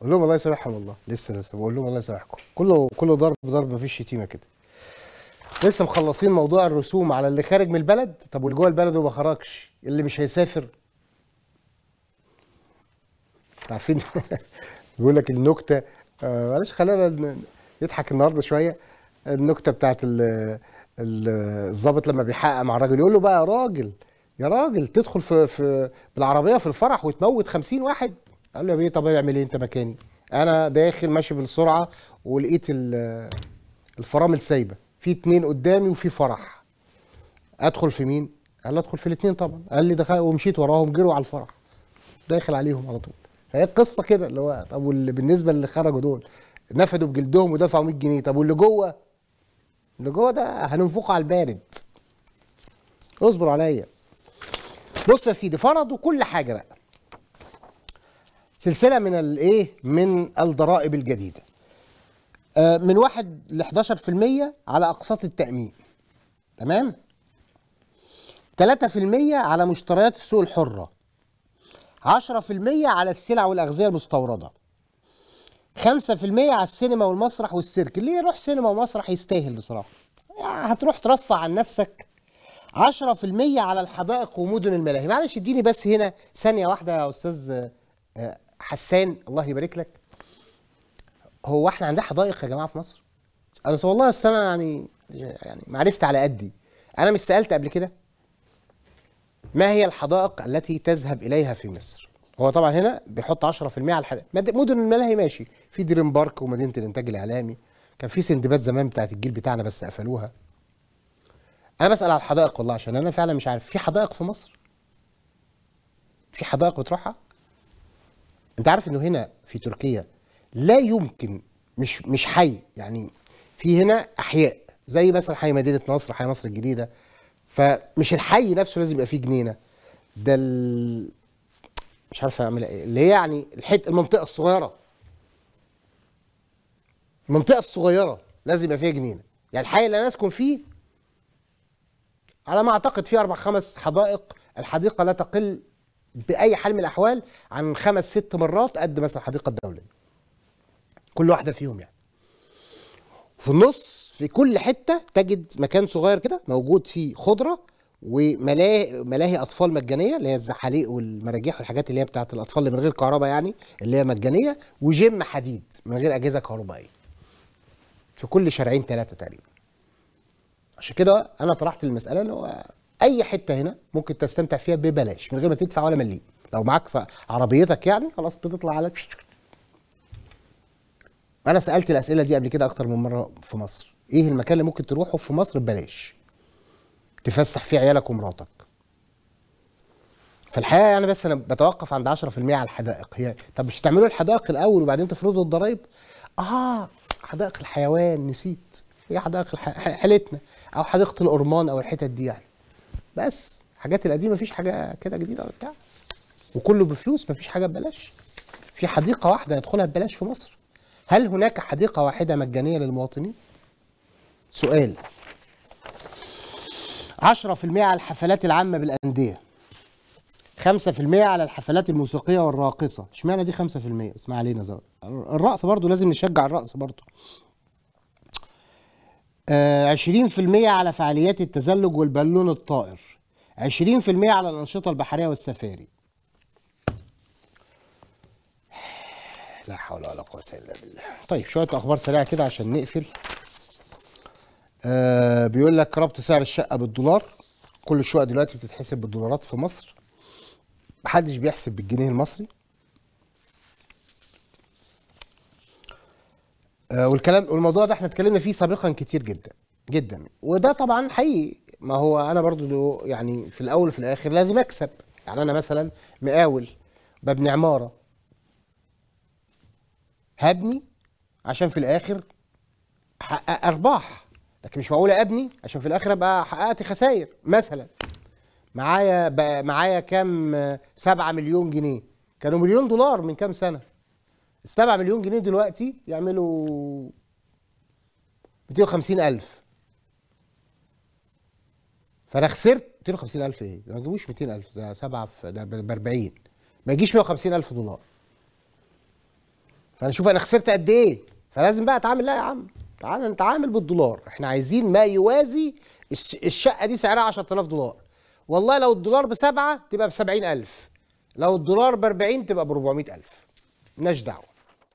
اقول لهم الله يسامحهم والله لسه لسه بقول لهم الله يسامحكم كله كله ضرب ضرب مفيش شتيمه كده لسه مخلصين موضوع الرسوم على اللي خارج من البلد طب واللي جوه البلد وما خرجش اللي مش هيسافر عارفين بيقول لك النكته آه، معلش خلينا نضحك النهارده شويه النكته بتاعت الظابط لما بيحقق مع الراجل يقول له بقى يا راجل يا راجل تدخل في, في بالعربيه في الفرح وتموت 50 واحد قال له يا بيه طب اعمل ايه انت مكاني انا داخل ماشي بالسرعه ولقيت الفرامل سايبه في اتنين قدامي وفي فرح ادخل في مين قال ادخل في الاتنين طبعا قال لي دخل ومشيت وراهم جروا على الفرح داخل عليهم على طول فهي القصه كده اللي هو طب واللي بالنسبه اللي خرجوا دول نفدوا بجلدهم ودفعوا 100 جنيه طب واللي جوه اللي جوه ده هننفقه على البارد اصبر عليا بص يا سيدي فرضوا كل حاجه بقى سلسله من الايه من الضرائب الجديده آه، من 1 ل 11% على اقساط التامين تمام 3% على مشتريات السوق الحره 10% على السلع والاغذيه المستورده 5% على السينما والمسرح والسيرك اللي يروح سينما ومسرح يستاهل بصراحه يعني هتروح ترفع عن نفسك 10% على الحدائق ومدن الملاهي معلش اديني بس هنا ثانيه واحده يا استاذ آه، حسان الله يبارك لك هو احنا عندنا حدائق يا جماعه في مصر انا والله بس انا يعني يعني معرفت على قدي انا مش سالت قبل كده ما هي الحدائق التي تذهب اليها في مصر هو طبعا هنا بيحط 10% على الحدائق مدن الملاهي ماشي في دريم بارك ومدينه الانتاج الاعلامي كان في سندبات زمان بتاعت الجيل بتاعنا بس قفلوها انا بسال على الحدائق والله عشان انا فعلا مش عارف في حدائق في مصر في حدائق بتروحها انت عارف انه هنا في تركيا لا يمكن مش مش حي يعني في هنا احياء زي مثلا حي مدينه نصر حي مصر الجديده فمش الحي نفسه لازم يبقى فيه جنينه ده ال... مش عارف اعمل ايه اللي هي يعني الحته المنطقه الصغيره المنطقه الصغيره لازم يبقى فيها جنينه يعني الحي اللي انا اسكن فيه على ما اعتقد فيه اربع خمس حدائق الحديقه لا تقل باي حال من الاحوال عن خمس ست مرات قد مثلا حديقه الدوله كل واحده فيهم يعني في النص في كل حته تجد مكان صغير كده موجود فيه خضره وملاهي ملاهي اطفال مجانيه اللي هي الزحاليق والمراجيح والحاجات اللي هي بتاعت الاطفال اللي من غير كهرباء يعني اللي هي مجانيه وجيم حديد من غير اجهزه كهربائيه في كل شارعين ثلاثه تقريبا عشان كده انا طرحت المساله اللي هو اي حته هنا ممكن تستمتع فيها ببلاش من غير ما تدفع ولا مليم لو معاك عربيتك يعني خلاص بتطلع على انا سالت الاسئله دي قبل كده اكتر من مره في مصر ايه المكان اللي ممكن تروحه في مصر ببلاش تفسح فيه عيالك ومراتك فالحقيقه يعني بس انا بتوقف عند 10% على الحدائق هي طب مش تعملوا الحدائق الاول وبعدين تفرضوا الضرايب اه حدائق الحيوان نسيت هي حدائق الح... او حديقه الاورمان او الحتت دي يعني بس الحاجات القديمه مفيش حاجه كده جديده ولا بتاع وكله بفلوس مفيش حاجه ببلاش في حديقه واحده يدخلها ببلاش في مصر هل هناك حديقه واحده مجانيه للمواطنين سؤال 10% على الحفلات العامه بالانديه 5% على الحفلات الموسيقيه والراقصه اشمعنى دي 5% اسمع علينا زر. الرقص برضو لازم نشجع الرقص برضو 20% آه، على فعاليات التزلج والبالون الطائر 20% على الأنشطة البحرية والسفاري لا حول ولا قوة إلا بالله طيب شوية أخبار سريعة كده عشان نقفل آه بيقول لك ربط سعر الشقة بالدولار كل الشقق دلوقتي بتتحسب بالدولارات في مصر محدش بيحسب بالجنيه المصري آه، والكلام والموضوع ده احنا اتكلمنا فيه سابقا كتير جدا جدا وده طبعا حقيقي ما هو انا برضو يعني في الاول وفي الاخر لازم اكسب يعني انا مثلا مقاول ببني عماره هبني عشان في الاخر احقق ارباح لكن مش معقول ابني عشان في الاخر ابقى حققت خسائر مثلا معايا معايا كام 7 آه، مليون جنيه كانوا مليون دولار من كام سنه ال 7 مليون جنيه دلوقتي يعملوا 250,000 فأنا خسرت 250,000 إيه؟ ما تجيبوش 200,000 ده 7 ده ب 40 ما يجيش 150,000 دولار فأنا شوف أنا خسرت قد إيه فلازم بقى أتعامل لا يا عم تعال نتعامل بالدولار احنا عايزين ما يوازي الشقة دي سعرها 10000 دولار والله لو الدولار بسبعة تبقى ب 70000 لو الدولار ب 40 تبقى ب 400000 مالناش دعوه